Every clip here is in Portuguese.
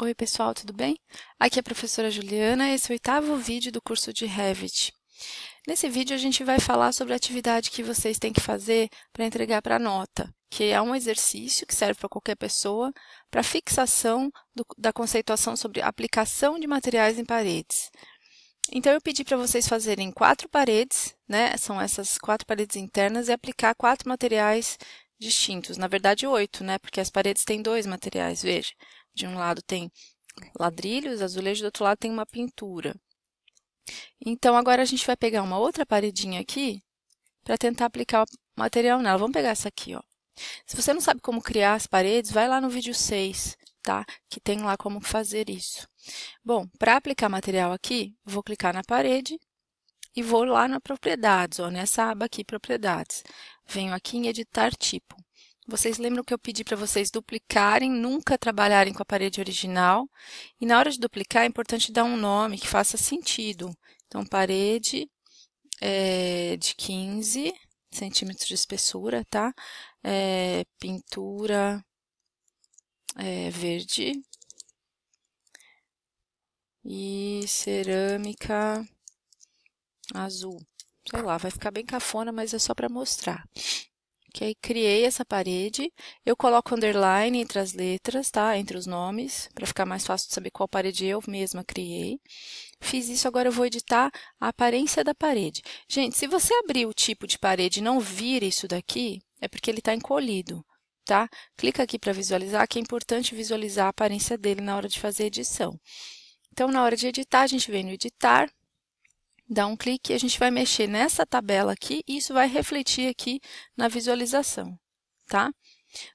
Oi, pessoal, tudo bem? Aqui é a professora Juliana, esse é o oitavo vídeo do curso de Revit. Nesse vídeo, a gente vai falar sobre a atividade que vocês têm que fazer para entregar para a nota, que é um exercício que serve para qualquer pessoa para fixação do, da conceituação sobre aplicação de materiais em paredes. Então, eu pedi para vocês fazerem quatro paredes, né? são essas quatro paredes internas, e aplicar quatro materiais distintos. Na verdade, oito, né? porque as paredes têm dois materiais, veja de um lado tem ladrilhos, azulejos, do outro lado tem uma pintura. Então, agora a gente vai pegar uma outra paredinha aqui para tentar aplicar o material nela. Vamos pegar essa aqui, ó. Se você não sabe como criar as paredes, vai lá no vídeo 6, tá? Que tem lá como fazer isso. Bom, para aplicar material aqui, vou clicar na parede e vou lá na propriedades, ó, nessa aba aqui, propriedades. Venho aqui em editar tipo. Vocês lembram que eu pedi para vocês duplicarem, nunca trabalharem com a parede original. E na hora de duplicar, é importante dar um nome que faça sentido. Então, parede é, de 15 centímetros de espessura, tá? É, pintura é, verde. E cerâmica azul. Sei lá, vai ficar bem cafona, mas é só para mostrar aí Criei essa parede. Eu coloco underline entre as letras, tá? Entre os nomes, para ficar mais fácil de saber qual parede eu mesma criei. Fiz isso, agora eu vou editar a aparência da parede. Gente, se você abrir o tipo de parede e não vir isso daqui, é porque ele está encolhido, tá? Clica aqui para visualizar, que é importante visualizar a aparência dele na hora de fazer a edição. Então, na hora de editar, a gente vem no editar, dá um clique e a gente vai mexer nessa tabela aqui e isso vai refletir aqui na visualização, tá?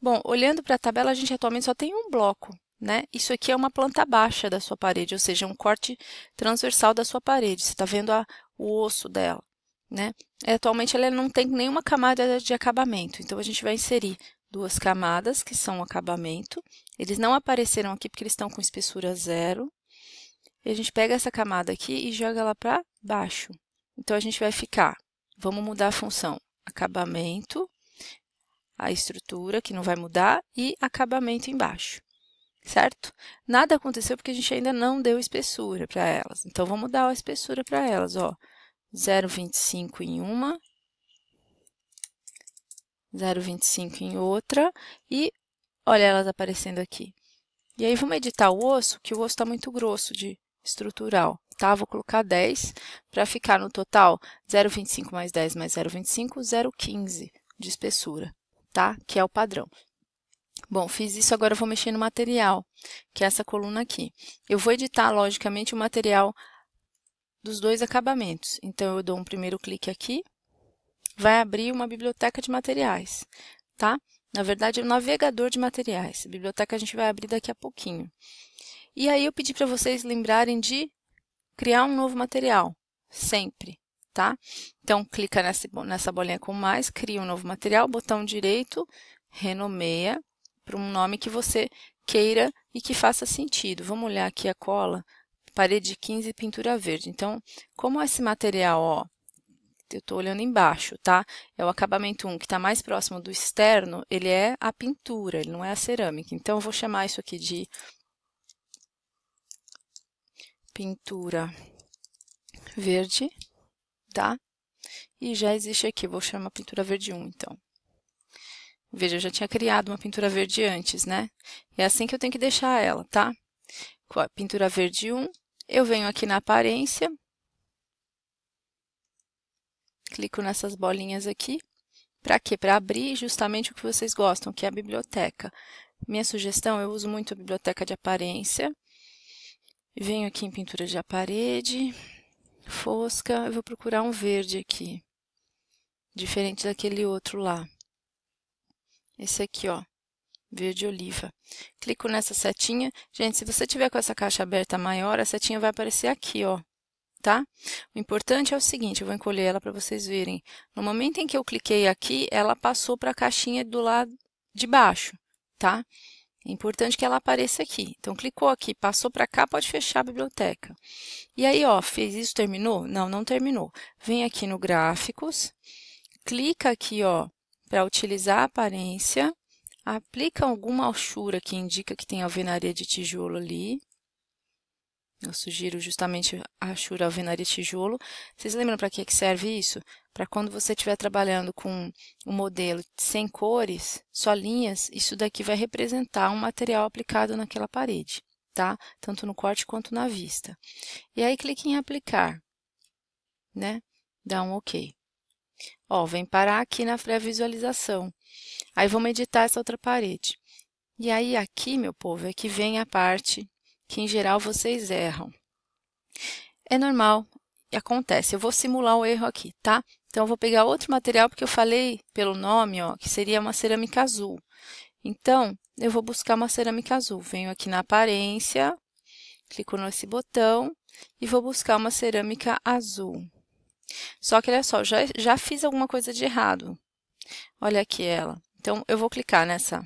Bom, olhando para a tabela, a gente atualmente só tem um bloco, né? Isso aqui é uma planta baixa da sua parede, ou seja, um corte transversal da sua parede. Você está vendo a, o osso dela, né? É, atualmente ela não tem nenhuma camada de acabamento, então a gente vai inserir duas camadas que são o acabamento. Eles não apareceram aqui porque eles estão com espessura zero, e a gente pega essa camada aqui e joga ela para baixo. Então, a gente vai ficar, vamos mudar a função, acabamento, a estrutura, que não vai mudar, e acabamento embaixo, certo? Nada aconteceu porque a gente ainda não deu espessura para elas. Então, vamos dar a espessura para elas, ó. 0,25 em uma, 0,25 em outra, e olha elas aparecendo aqui. E aí, vamos editar o osso, que o osso está muito grosso de estrutural, tá? Vou colocar 10 para ficar no total 0,25 mais 10 mais 0,25, 0,15 de espessura, tá? Que é o padrão. Bom, fiz isso, agora vou mexer no material, que é essa coluna aqui. Eu vou editar, logicamente, o material dos dois acabamentos. Então, eu dou um primeiro clique aqui, vai abrir uma biblioteca de materiais, tá? Na verdade, é um navegador de materiais. A biblioteca a gente vai abrir daqui a pouquinho. E aí eu pedi para vocês lembrarem de criar um novo material, sempre, tá? Então, clica nessa, bolinha com mais, cria um novo material, botão direito, renomeia para um nome que você queira e que faça sentido. Vamos olhar aqui a cola, parede 15 pintura verde. Então, como esse material, ó, eu estou olhando embaixo, tá? É o acabamento 1 que está mais próximo do externo, ele é a pintura, ele não é a cerâmica. Então, eu vou chamar isso aqui de pintura verde, tá? E já existe aqui, vou chamar pintura verde 1, então. Veja, eu já tinha criado uma pintura verde antes, né? É assim que eu tenho que deixar ela, tá? Com a pintura verde 1, eu venho aqui na aparência, clico nessas bolinhas aqui. Para quê? Para abrir justamente o que vocês gostam, que é a biblioteca. Minha sugestão, eu uso muito a biblioteca de aparência, Venho aqui em pintura de parede, fosca, eu vou procurar um verde aqui, diferente daquele outro lá. Esse aqui, ó, verde oliva. Clico nessa setinha. Gente, se você tiver com essa caixa aberta maior, a setinha vai aparecer aqui, ó, tá? O importante é o seguinte, eu vou encolher ela para vocês verem. No momento em que eu cliquei aqui, ela passou para a caixinha do lado de baixo, tá? É importante que ela apareça aqui. Então, clicou aqui, passou para cá, pode fechar a biblioteca. E aí, ó, fez isso, terminou? Não, não terminou. Vem aqui no gráficos, clica aqui, ó, para utilizar a aparência, aplica alguma altura que indica que tem alvenaria de tijolo ali, eu sugiro justamente a Shura Alvenaria Tijolo. Vocês lembram para que, que serve isso? Para quando você estiver trabalhando com um modelo sem cores, só linhas, isso daqui vai representar um material aplicado naquela parede, tá? Tanto no corte quanto na vista. E aí, clique em aplicar, né? Dá um OK. Ó, vem parar aqui na pré-visualização. Aí, vamos editar essa outra parede. E aí, aqui, meu povo, é que vem a parte que em geral vocês erram. É normal, acontece. Eu vou simular o um erro aqui, tá? Então, eu vou pegar outro material, porque eu falei pelo nome, ó, que seria uma cerâmica azul. Então, eu vou buscar uma cerâmica azul. Venho aqui na aparência, clico nesse botão e vou buscar uma cerâmica azul. Só que, olha só, já, já fiz alguma coisa de errado. Olha aqui ela. Então, eu vou clicar nessa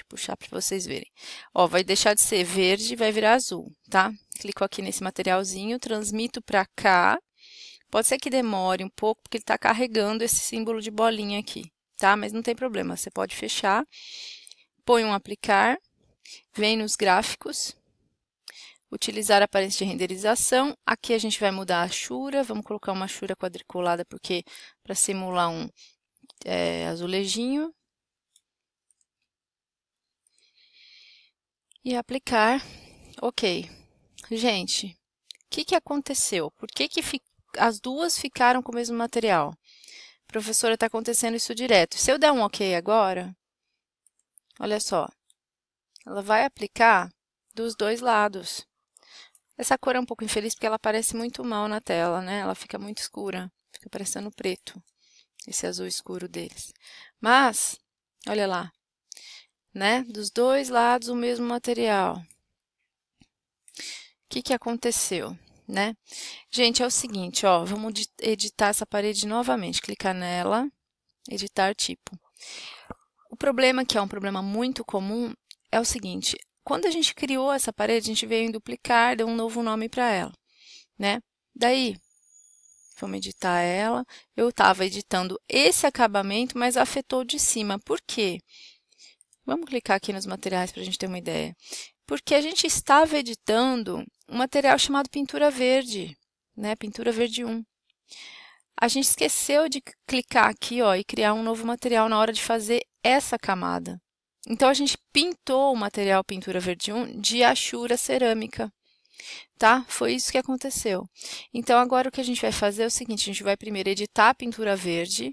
Deixa eu puxar para vocês verem. Ó, vai deixar de ser verde e vai virar azul, tá? Clico aqui nesse materialzinho, transmito para cá. Pode ser que demore um pouco, porque ele está carregando esse símbolo de bolinha aqui, tá? Mas não tem problema, você pode fechar. Põe um aplicar, vem nos gráficos, utilizar a aparência de renderização. Aqui a gente vai mudar a chura, vamos colocar uma chura quadriculada porque para simular um é, azulejinho. e aplicar. Ok. Gente, o que, que aconteceu? Por que, que as duas ficaram com o mesmo material? Professora, está acontecendo isso direto. Se eu der um ok agora, olha só, ela vai aplicar dos dois lados. Essa cor é um pouco infeliz porque ela aparece muito mal na tela, né? Ela fica muito escura, fica parecendo preto, esse azul escuro deles. Mas, olha lá, né? Dos dois lados o mesmo material. O que, que aconteceu, né? Gente, é o seguinte, ó, vamos editar essa parede novamente. Clicar nela, editar tipo. O problema, que é um problema muito comum, é o seguinte. Quando a gente criou essa parede, a gente veio em duplicar, deu um novo nome para ela, né? Daí, vamos editar ela, eu estava editando esse acabamento, mas afetou de cima. Por quê? Vamos clicar aqui nos materiais para a gente ter uma ideia. Porque a gente estava editando um material chamado pintura verde, né? Pintura verde 1. A gente esqueceu de clicar aqui ó, e criar um novo material na hora de fazer essa camada. Então, a gente pintou o material pintura verde 1 de achura cerâmica. Tá? Foi isso que aconteceu. Então, agora o que a gente vai fazer é o seguinte, a gente vai primeiro editar a pintura verde,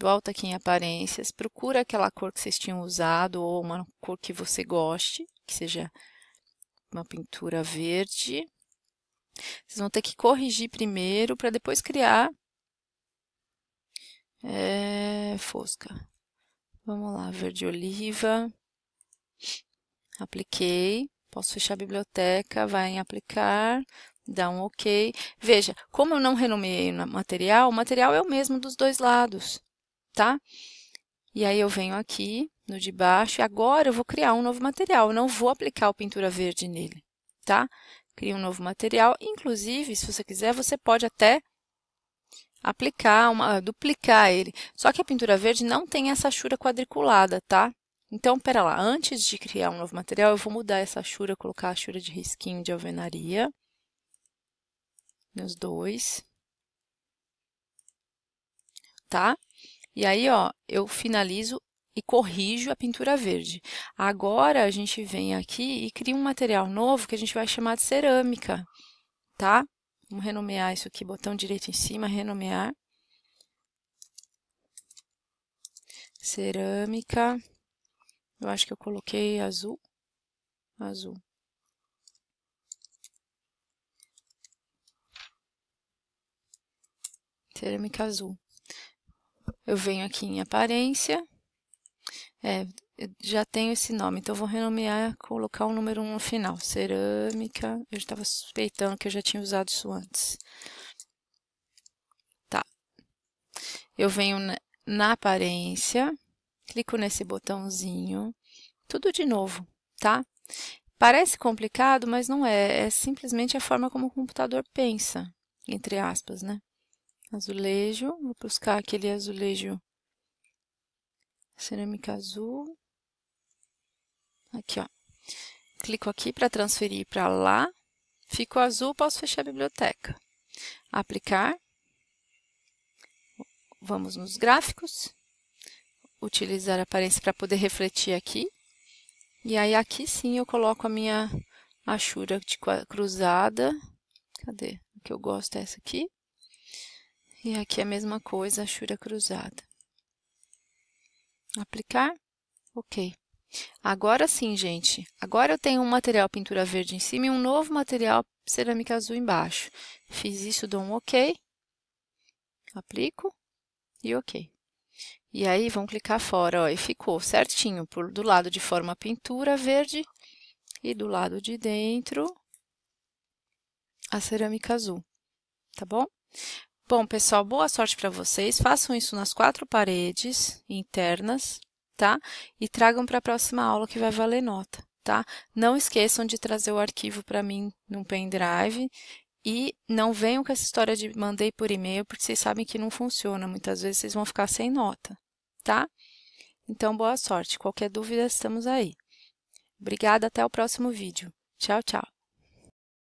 volta aqui em aparências, procura aquela cor que vocês tinham usado ou uma cor que você goste, que seja uma pintura verde. Vocês vão ter que corrigir primeiro para depois criar é, fosca. Vamos lá, verde oliva. Apliquei. Posso fechar a biblioteca, vai em aplicar, dá um OK. Veja, como eu não renomeei o material, o material é o mesmo dos dois lados tá? E aí eu venho aqui no de baixo e agora eu vou criar um novo material, não vou aplicar o pintura verde nele, tá? Cria um novo material, inclusive, se você quiser, você pode até aplicar, uma, duplicar ele. Só que a pintura verde não tem essa chura quadriculada, tá? Então, pera lá, antes de criar um novo material, eu vou mudar essa chura, colocar a chura de risquinho de alvenaria nos dois, tá? E aí, ó, eu finalizo e corrijo a pintura verde. Agora a gente vem aqui e cria um material novo que a gente vai chamar de cerâmica, tá? Vamos renomear isso aqui, botão direito em cima, renomear. Cerâmica. Eu acho que eu coloquei azul. Azul. Cerâmica azul eu venho aqui em aparência, é, já tenho esse nome, então vou renomear, colocar o número 1 no final, cerâmica, eu estava suspeitando que eu já tinha usado isso antes. Tá, eu venho na aparência, clico nesse botãozinho, tudo de novo, tá? Parece complicado, mas não é, é simplesmente a forma como o computador pensa, entre aspas, né? azulejo, vou buscar aquele azulejo cerâmica azul. Aqui, ó. Clico aqui para transferir para lá. Ficou azul, posso fechar a biblioteca. Aplicar. Vamos nos gráficos. Utilizar a aparência para poder refletir aqui. E aí, aqui sim, eu coloco a minha achura de cruzada. Cadê? O que eu gosto é essa aqui. E aqui é a mesma coisa, chura cruzada. Aplicar, ok. Agora sim, gente. Agora eu tenho um material pintura verde em cima e um novo material cerâmica azul embaixo. Fiz isso, dou um OK. Aplico e OK. E aí, vão clicar fora, ó, e ficou certinho. Por, do lado de forma pintura verde e do lado de dentro a cerâmica azul, tá bom? Bom, pessoal, boa sorte para vocês. Façam isso nas quatro paredes internas, tá? E tragam para a próxima aula que vai valer nota, tá? Não esqueçam de trazer o arquivo para mim num pendrive e não venham com essa história de mandei por e-mail, porque vocês sabem que não funciona. Muitas vezes vocês vão ficar sem nota, tá? Então, boa sorte. Qualquer dúvida, estamos aí. Obrigada, até o próximo vídeo. Tchau, tchau.